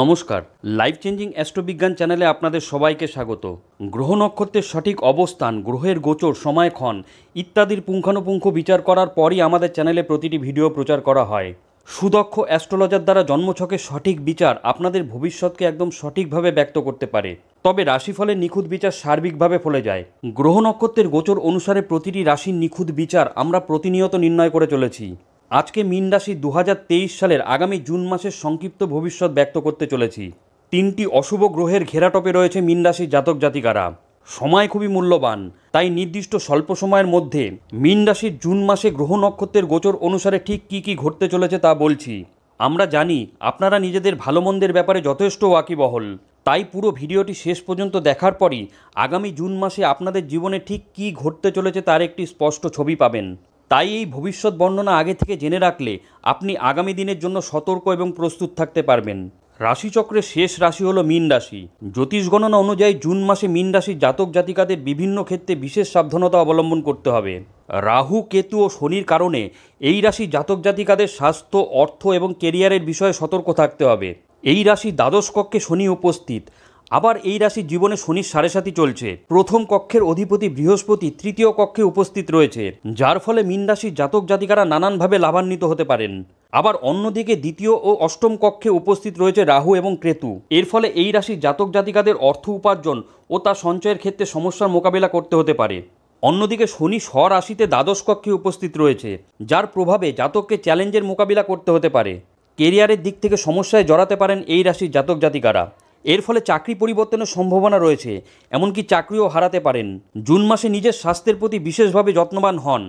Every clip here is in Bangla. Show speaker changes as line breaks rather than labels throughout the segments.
নমস্কার লাইফ চেঞ্জিং অ্যাস্ট্রোবিজ্ঞান চ্যানেলে আপনাদের সবাইকে স্বাগত গ্রহ নক্ষত্রের সঠিক অবস্থান গ্রহের গোচর সময়ক্ষণ ইত্যাদির পুঙ্খানুপুঙ্খ বিচার করার পরই আমাদের চ্যানেলে প্রতিটি ভিডিও প্রচার করা হয় সুদক্ষ অ্যাস্ট্রোলজার দ্বারা জন্মছকের সঠিক বিচার আপনাদের ভবিষ্যৎকে একদম সঠিকভাবে ব্যক্ত করতে পারে তবে রাশিফলের নিখুঁত বিচার সার্বিকভাবে ফলে যায় গ্রহ নক্ষত্রের গোচর অনুসারে প্রতিটি রাশির নিখুঁত বিচার আমরা প্রতিনিয়ত নির্ণয় করে চলেছি আজকে মিন রাশি দু সালের আগামী জুন মাসের সংক্ষিপ্ত ভবিষ্যৎ ব্যক্ত করতে চলেছি তিনটি অশুভ গ্রহের ঘেরাটপে রয়েছে মিন রাশির জাতক জাতিকারা সময় খুবই মূল্যবান তাই নির্দিষ্ট স্বল্প সময়ের মধ্যে মিন রাশির জুন মাসে গ্রহ নক্ষত্রের গোচর অনুসারে ঠিক কী কী ঘটতে চলেছে তা বলছি আমরা জানি আপনারা নিজেদের ভালো মন্দের ব্যাপারে যথেষ্ট ওয়াকিবহল তাই পুরো ভিডিওটি শেষ পর্যন্ত দেখার পরই আগামী জুন মাসে আপনাদের জীবনে ঠিক কী ঘটতে চলেছে তার একটি স্পষ্ট ছবি পাবেন তাই এই ভবিষ্যৎ বর্ণনা আগে থেকে জেনে রাখলে আপনি আগামী দিনের জন্য সতর্ক এবং প্রস্তুত থাকতে পারবেন রাশিচক্রের শেষ রাশি হলো মীন রাশি জ্যোতিষ গণনা অনুযায়ী জুন মাসে মীন রাশির জাতক জাতিকাদের বিভিন্ন ক্ষেত্রে বিশেষ সাবধানতা অবলম্বন করতে হবে রাহু কেতু ও শনির কারণে এই রাশি জাতক জাতিকাদের স্বাস্থ্য অর্থ এবং কেরিয়ারের বিষয়ে সতর্ক থাকতে হবে এই রাশি দ্বাদশ কক্ষে শনি উপস্থিত আবার এই রাশির জীবনে শনির সাড়ে সাথী চলছে প্রথম কক্ষের অধিপতি বৃহস্পতি তৃতীয় কক্ষে উপস্থিত রয়েছে যার ফলে মিন রাশির জাতক জাতিকারা নানানভাবে লাভান্বিত হতে পারেন আবার অন্যদিকে দ্বিতীয় ও অষ্টম কক্ষে উপস্থিত রয়েছে রাহু এবং ক্রেতু এর ফলে এই রাশির জাতক জাতিকাদের অর্থ উপার্জন ও তা সঞ্চয়ের ক্ষেত্রে সমস্যার মোকাবেলা করতে হতে পারে অন্যদিকে শনি স্বরাশিতে দ্বাদশ কক্ষে উপস্থিত রয়েছে যার প্রভাবে জাতককে চ্যালেঞ্জের মোকাবিলা করতে হতে পারে কেরিয়ারের দিক থেকে সমস্যায় জড়াতে পারেন এই রাশির জাতক জাতিকারা এর ফলে চাকরি পরিবর্তনের সম্ভাবনা রয়েছে এমনকি চাকরিও হারাতে পারেন জুন মাসে নিজের স্বাস্থ্যের প্রতি বিশেষভাবে যত্নবান হন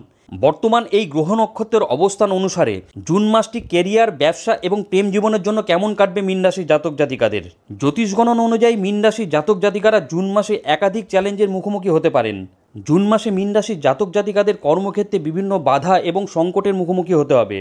বর্তমান এই গ্রহ নক্ষত্রের অবস্থান অনুসারে জুন মাসটি কেরিয়ার ব্যবসা এবং প্রেম জীবনের জন্য কেমন কাটবে মীন রাশির জাতক জাতিকাদের জ্যোতিষ গণনা অনুযায়ী মীন রাশির জাতক জাতিকারা জুন মাসে একাধিক চ্যালেঞ্জের মুখোমুখি হতে পারেন জুন মাসে মীন রাশির জাতক জাতিকাদের কর্মক্ষেত্রে বিভিন্ন বাধা এবং সংকটের মুখোমুখি হতে হবে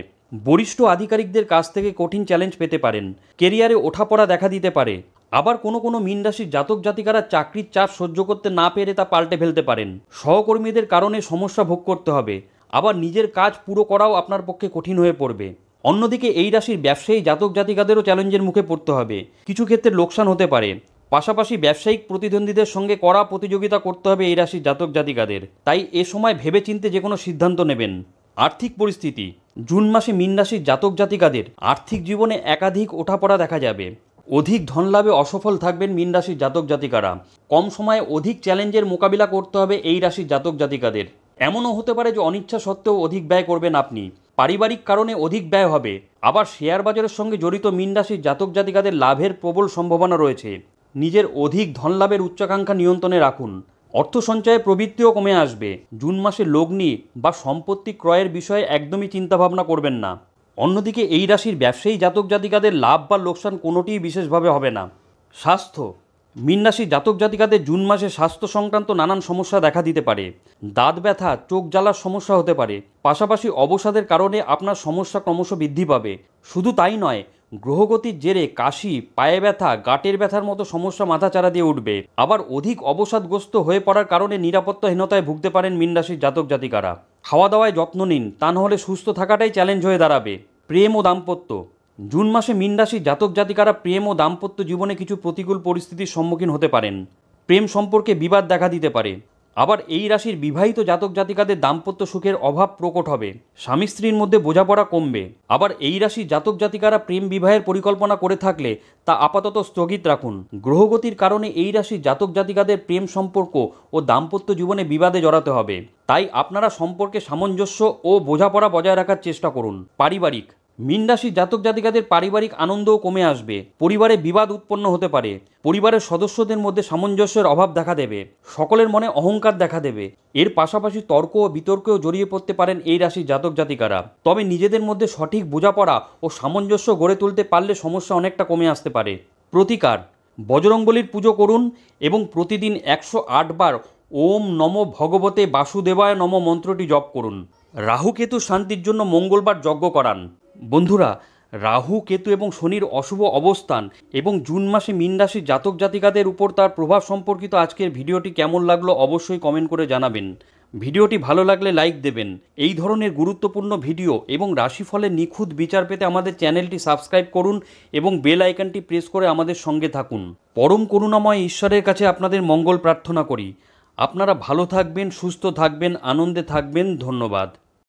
বরিষ্ঠ আধিকারিকদের কাছ থেকে কঠিন চ্যালেঞ্জ পেতে পারেন কেরিয়ারে ওঠাপড়া দেখা দিতে পারে আবার কোনো কোনো মিন রাশির জাতক জাতিকারা চাকরির চাপ সহ্য করতে না পেরে তা পাল্টে ফেলতে পারেন সহকর্মীদের কারণে সমস্যা ভোগ করতে হবে আবার নিজের কাজ পুরো করাও আপনার পক্ষে কঠিন হয়ে পড়বে অন্যদিকে এই রাশির ব্যবসায়ী জাতক জাতিকাদেরও চ্যালেঞ্জের মুখে পড়তে হবে কিছু ক্ষেত্রে লোকসান হতে পারে পাশাপাশি ব্যবসায়িক প্রতিদ্বন্দ্বীদের সঙ্গে কড়া প্রতিযোগিতা করতে হবে এই রাশির জাতক জাতিকাদের তাই এ সময় ভেবেচিন্তে যে কোনো সিদ্ধান্ত নেবেন আর্থিক পরিস্থিতি জুন মাসে মিন রাশির জাতক জাতিকাদের আর্থিক জীবনে একাধিক ওঠাপড়া দেখা যাবে অধিক ধনলাভে অসফল থাকবেন মীন রাশির জাতক জাতিকারা কম সময়ে অধিক চ্যালেঞ্জের মোকাবিলা করতে হবে এই রাশির জাতক জাতিকাদের এমনও হতে পারে যে অনিচ্ছা সত্ত্বেও অধিক ব্যয় করবেন আপনি পারিবারিক কারণে অধিক ব্যয় হবে আবার শেয়ার বাজারের সঙ্গে জড়িত মীন রাশির জাতক জাতিকাদের লাভের প্রবল সম্ভাবনা রয়েছে নিজের অধিক ধনলাভের উচ্চাকাঙ্ক্ষা নিয়ন্ত্রণে রাখুন অর্থ সঞ্চয়ে প্রবৃত্তিও কমে আসবে জুন মাসে লগ্নি বা সম্পত্তি ক্রয়ের বিষয়ে একদমই চিন্তাভাবনা করবেন না অন্যদিকে এই রাশির ব্যবসায়ী জাতক জাতিকাদের লাভ বা লোকসান কোনোটিই বিশেষভাবে হবে না স্বাস্থ্য মীন রাশির জাতক জাতিকাদের জুন মাসে স্বাস্থ্য সংক্রান্ত নানান সমস্যা দেখা দিতে পারে দাঁত ব্যথা চোখ জ্বালার সমস্যা হতে পারে পাশাপাশি অবসাদের কারণে আপনার সমস্যা ক্রমশ বৃদ্ধি পাবে শুধু তাই নয় গ্রহগতির জেরে কাশি পায়ে ব্যথা গাটের ব্যথার মতো সমস্যা মাথাচাড়া দিয়ে উঠবে আবার অধিক অবসাদগ্রস্ত হয়ে পড়ার কারণে নিরাপত্তাহীনতায় ভুগতে পারেন মীন রাশির জাতক জাতিকারা খাওয়া দাওয়ায় যত্ন নিন তা নাহলে সুস্থ থাকাটাই চ্যালেঞ্জ হয়ে দাঁড়াবে প্রেম ও দাম্পত্য জুন মাসে মিনরাশি জাতক জাতিকারা প্রেম ও দাম্পত্য জীবনে কিছু প্রতিকূল পরিস্থিতির সম্মুখীন হতে পারেন প্রেম সম্পর্কে বিবাদ দেখা দিতে পারে আবার এই রাশির বিবাহিত জাতক জাতিকাদের দাম্পত্য সুখের অভাব প্রকট হবে স্বামী স্ত্রীর মধ্যে বোঝাপড়া কমবে আবার এই রাশির জাতক জাতিকারা প্রেম বিবাহের পরিকল্পনা করে থাকলে তা আপাতত স্থগিত রাখুন গ্রহগতির কারণে এই রাশির জাতক জাতিকাদের প্রেম সম্পর্ক ও দাম্পত্য জীবনে বিবাদে জড়াতে হবে তাই আপনারা সম্পর্কে সামঞ্জস্য ও বোঝাপড়া বজায় রাখার চেষ্টা করুন পারিবারিক মিনরাশি জাতক জাতিকাদের পারিবারিক আনন্দও কমে আসবে পরিবারে বিবাদ উৎপন্ন হতে পারে পরিবারের সদস্যদের মধ্যে সামঞ্জস্যের অভাব দেখা দেবে সকলের মনে অহংকার দেখা দেবে এর পাশাপাশি তর্ক ও বিতর্কেও জড়িয়ে পড়তে পারেন এই রাশির জাতক জাতিকারা তবে নিজেদের মধ্যে সঠিক বোঝাপড়া ও সামঞ্জস্য গড়ে তুলতে পারলে সমস্যা অনেকটা কমে আসতে পারে প্রতিকার বজরঙ্গলির পুজো করুন এবং প্রতিদিন একশো বার ওম নম ভগবতে বাসুদেবায় নম মন্ত্রটি জপ করুন কেতু শান্তির জন্য মঙ্গলবার যজ্ঞ করান বন্ধুরা রাহু কেতু এবং শনির অশুভ অবস্থান এবং জুন মাসে মীন রাশির জাতক জাতিকাদের উপর তার প্রভাব সম্পর্কিত আজকের ভিডিওটি কেমন লাগলো অবশ্যই কমেন্ট করে জানাবেন ভিডিওটি ভালো লাগলে লাইক দেবেন এই ধরনের গুরুত্বপূর্ণ ভিডিও এবং রাশিফলের নিখুঁত বিচার পেতে আমাদের চ্যানেলটি সাবস্ক্রাইব করুন এবং বেল আইকনটি প্রেস করে আমাদের সঙ্গে থাকুন পরম করুণাময় ঈশ্বরের কাছে আপনাদের মঙ্গল প্রার্থনা করি আপনারা ভালো থাকবেন সুস্থ থাকবেন আনন্দে থাকবেন ধন্যবাদ